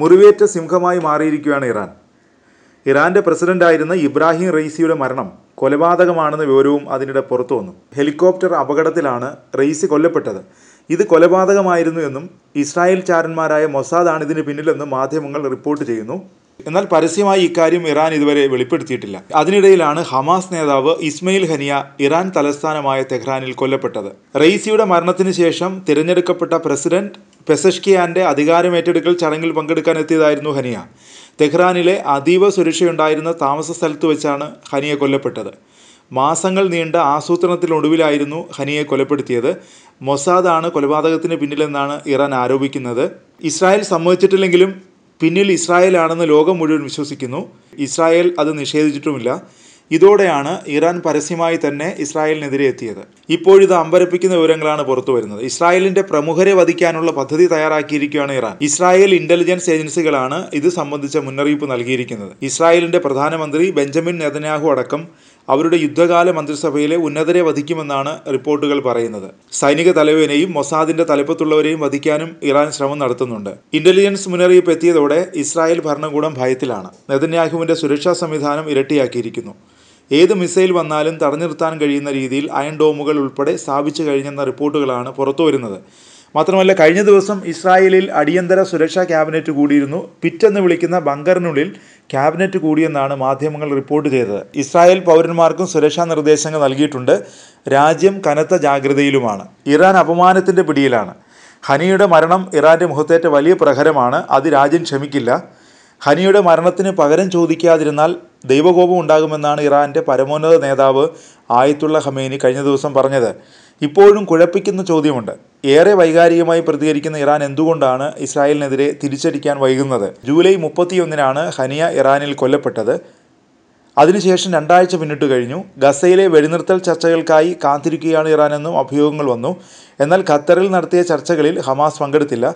മുറിവേറ്റ സിംഹമായി മാറിയിരിക്കുകയാണ് Iran president പ്രസിഡന്റായിരുന്ന ഇബ്രാഹിം റെയ്സിയുടെ മരണം കൊലപാതകമാണെന്ന വിവരവും അതിനിടെ പുറത്തു വന്നു ഹെലികോപ്റ്റർ അപകടത്തിലാണ് റെയ്സി കൊല്ലപ്പെട്ടത് ഇത് കൊലപാതകമായിരുന്നു എന്നും ഇസ്രായേൽ ചാരന്മാരായ ആണ് ഇതിന് പിന്നിലെന്നും മാധ്യമങ്ങൾ റിപ്പോർട്ട് ചെയ്യുന്നു എന്നാൽ പരസ്യമായി ഇക്കാര്യം ഇറാൻ ഇതുവരെ വെളിപ്പെടുത്തിയിട്ടില്ല അതിനിടയിലാണ് ഹമാസ് നേതാവ് ഇസ്മയിൽ ഹനിയ ഇറാൻ തലസ്ഥാനമായ തെഹ്റാനിൽ കൊല്ലപ്പെട്ടത് റെയ്സിയുടെ മരണത്തിന് ശേഷം തിരഞ്ഞെടുക്കപ്പെട്ട പ്രസിഡന്റ് പെസഷ്കിയാൻ്റെ അധികാരമേറ്റെടുക്കൽ ചടങ്ങിൽ പങ്കെടുക്കാനെത്തിയതായിരുന്നു ഹനിയ തെഹ്റാനിലെ അതീവ സുരക്ഷയുണ്ടായിരുന്ന താമസ സ്ഥലത്ത് വെച്ചാണ് ഹനിയ കൊല്ലപ്പെട്ടത് മാസങ്ങൾ നീണ്ട ആസൂത്രണത്തിനൊടുവിലായിരുന്നു ഹനിയെ കൊലപ്പെടുത്തിയത് മൊസാദാണ് കൊലപാതകത്തിന് പിന്നിലെന്നാണ് ഇറാൻ ആരോപിക്കുന്നത് ഇസ്രായേൽ സമ്മതിച്ചിട്ടില്ലെങ്കിലും പിന്നിൽ ഇസ്രായേലാണെന്ന് ലോകം മുഴുവൻ വിശ്വസിക്കുന്നു ഇസ്രായേൽ അത് നിഷേധിച്ചിട്ടുമില്ല ഇതോടെയാണ് ഇറാൻ പരസ്യമായി തന്നെ ഇസ്രായേലിനെതിരെ എത്തിയത് ഇപ്പോഴിത് അമ്പരപ്പിക്കുന്ന വിവരങ്ങളാണ് പുറത്തു വരുന്നത് ഇസ്രായേലിന്റെ പ്രമുഖരെ വധിക്കാനുള്ള പദ്ധതി തയ്യാറാക്കിയിരിക്കുകയാണ് ഇറാൻ ഇസ്രായേൽ ഇന്റലിജൻസ് ഏജൻസികളാണ് ഇത് സംബന്ധിച്ച മുന്നറിയിപ്പ് നൽകിയിരിക്കുന്നത് ഇസ്രായേലിന്റെ പ്രധാനമന്ത്രി ബെഞ്ചമിൻ നെതന്യാഹു അടക്കം അവരുടെ യുദ്ധകാല മന്ത്രിസഭയിലെ ഉന്നതരെ വധിക്കുമെന്നാണ് റിപ്പോർട്ടുകൾ പറയുന്നത് സൈനിക തലവനെയും മൊസാദിന്റെ തലപ്പത്തുള്ളവരെയും വധിക്കാനും ഇറാൻ ശ്രമം നടത്തുന്നുണ്ട് ഇന്റലിജൻസ് മുന്നറിയിപ്പ് എത്തിയതോടെ ഇസ്രായേൽ ഭരണകൂടം ഭയത്തിലാണ് നെതന്യാഹുവിന്റെ സുരക്ഷാ സംവിധാനം ഇരട്ടിയാക്കിയിരിക്കുന്നു ഏത് മിസൈൽ വന്നാലും തടഞ്ഞു നിർത്താൻ കഴിയുന്ന രീതിയിൽ അയൺ ഡോമുകൾ ഉൾപ്പെടെ സ്ഥാപിച്ചു കഴിഞ്ഞെന്ന റിപ്പോർട്ടുകളാണ് പുറത്തു വരുന്നത് മാത്രമല്ല കഴിഞ്ഞ ദിവസം ഇസ്രായേലിൽ അടിയന്തര സുരക്ഷാ ക്യാബിനറ്റ് കൂടിയിരുന്നു പിറ്റെന്ന് വിളിക്കുന്ന ബങ്കറിനുള്ളിൽ ക്യാബിനറ്റ് കൂടിയെന്നാണ് മാധ്യമങ്ങൾ റിപ്പോർട്ട് ചെയ്തത് ഇസ്രായേൽ പൗരന്മാർക്കും സുരക്ഷാ നിർദ്ദേശങ്ങൾ നൽകിയിട്ടുണ്ട് രാജ്യം കനത്ത ജാഗ്രതയിലുമാണ് ഇറാൻ അപമാനത്തിൻ്റെ പിടിയിലാണ് ഹനിയുടെ മരണം ഇറാൻ്റെ മുഖത്തേറ്റ വലിയ പ്രഹരമാണ് അത് രാജ്യം ക്ഷമിക്കില്ല ഹനിയുടെ മരണത്തിന് പകരം ചോദിക്കാതിരുന്നാൽ ദൈവകോപം ഉണ്ടാകുമെന്നാണ് ഇറാന്റെ പരമോന്നത നേതാവ് ആയത്തുള്ള ഹമേനി കഴിഞ്ഞ ദിവസം പറഞ്ഞത് ഇപ്പോഴും കുഴപ്പിക്കുന്ന ചോദ്യമുണ്ട് ഏറെ വൈകാരികമായി പ്രതികരിക്കുന്ന ഇറാൻ എന്തുകൊണ്ടാണ് ഇസ്രായേലിനെതിരെ തിരിച്ചടിക്കാൻ വൈകുന്നത് ജൂലൈ മുപ്പത്തിയൊന്നിനാണ് ഹനിയ ഇറാനിൽ കൊല്ലപ്പെട്ടത് അതിനുശേഷം രണ്ടാഴ്ച പിന്നിട്ട് കഴിഞ്ഞു ഗസയിലെ വെടിനിർത്തൽ ചർച്ചകൾക്കായി കാത്തിരിക്കുകയാണ് ഇറാനെന്നും അഭിയോഗങ്ങൾ വന്നു എന്നാൽ ഖത്തറിൽ നടത്തിയ ചർച്ചകളിൽ ഹമാസ് പങ്കെടുത്തില്ല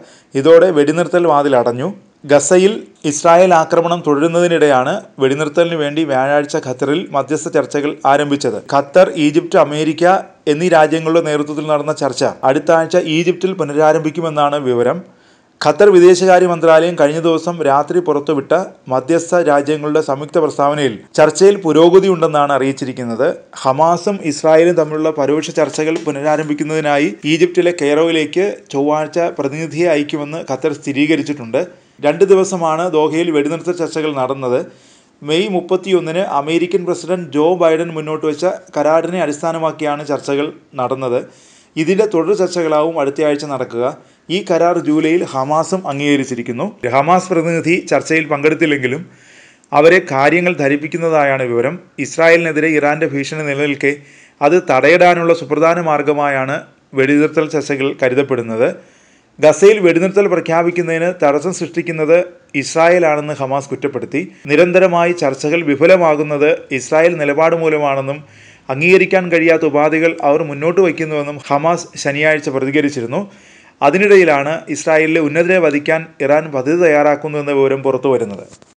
ഇതോടെ വെടിനിർത്തൽ വാതിൽ അടഞ്ഞു ഗസയിൽ ഇസ്രായേൽ ആക്രമണം തുടരുന്നതിനിടെയാണ് വെടിനിർത്തലിന് വേണ്ടി വ്യാഴാഴ്ച ഖത്തറിൽ മധ്യസ്ഥ ചർച്ചകൾ ആരംഭിച്ചത് ഖത്തർ ഈജിപ്റ്റ് അമേരിക്ക എന്നീ രാജ്യങ്ങളുടെ നേതൃത്വത്തിൽ നടന്ന ചർച്ച അടുത്ത ആഴ്ച ഈജിപ്തിൽ പുനരാരംഭിക്കുമെന്നാണ് വിവരം ഖത്തർ വിദേശകാര്യ മന്ത്രാലയം കഴിഞ്ഞ ദിവസം രാത്രി പുറത്തുവിട്ട മധ്യസ്ഥ രാജ്യങ്ങളുടെ സംയുക്ത പ്രസ്താവനയിൽ ചർച്ചയിൽ പുരോഗതി ഉണ്ടെന്നാണ് അറിയിച്ചിരിക്കുന്നത് ഹമാസും ഇസ്രായേലും തമ്മിലുള്ള പരോക്ഷ ചർച്ചകൾ പുനരാരംഭിക്കുന്നതിനായി ഈജിപ്തിലെ കെയറോയിലേക്ക് ചൊവ്വാഴ്ച പ്രതിനിധിയെ അയക്കുമെന്ന് ഖത്തർ സ്ഥിരീകരിച്ചിട്ടുണ്ട് രണ്ട് ദിവസമാണ് ദോഹയിൽ വെടിനിർത്തൽ ചർച്ചകൾ നടന്നത് മെയ് മുപ്പത്തിയൊന്നിന് അമേരിക്കൻ പ്രസിഡന്റ് ജോ ബൈഡൻ മുന്നോട്ട് വെച്ച കരാറിനെ അടിസ്ഥാനമാക്കിയാണ് ചർച്ചകൾ നടന്നത് ഇതിൻ്റെ തുടർ ചർച്ചകളാവും അടുത്തയാഴ്ച നടക്കുക ഈ കരാർ ജൂലൈയിൽ ഹമാസും അംഗീകരിച്ചിരിക്കുന്നു ഹമാസ് പ്രതിനിധി ചർച്ചയിൽ പങ്കെടുത്തില്ലെങ്കിലും അവരെ കാര്യങ്ങൾ ധരിപ്പിക്കുന്നതായാണ് വിവരം ഇസ്രായേലിനെതിരെ ഇറാൻ്റെ ഭീഷണി നിലനിൽക്കെ അത് തടയിടാനുള്ള സുപ്രധാന മാർഗമായാണ് വെടിനിർത്തൽ ചർച്ചകൾ കരുതപ്പെടുന്നത് ഗസയിൽ വെടിനിർത്തൽ പ്രഖ്യാപിക്കുന്നതിന് തടസ്സം സൃഷ്ടിക്കുന്നത് ഇസ്രായേലാണെന്ന് ഹമാസ് കുറ്റപ്പെടുത്തി നിരന്തരമായി ചർച്ചകൾ വിഫലമാകുന്നത് ഇസ്രായേൽ നിലപാട് മൂലമാണെന്നും അംഗീകരിക്കാൻ കഴിയാത്ത ഉപാധികൾ അവർ മുന്നോട്ട് വയ്ക്കുന്നുവെന്നും ഹമാസ് ശനിയാഴ്ച പ്രതികരിച്ചിരുന്നു അതിനിടയിലാണ് ഇസ്രായേലിലെ ഉന്നതരെ വധിക്കാൻ ഇറാൻ പദ്ധതി തയ്യാറാക്കുന്നുവെന്ന വിവരം പുറത്തു വരുന്നത്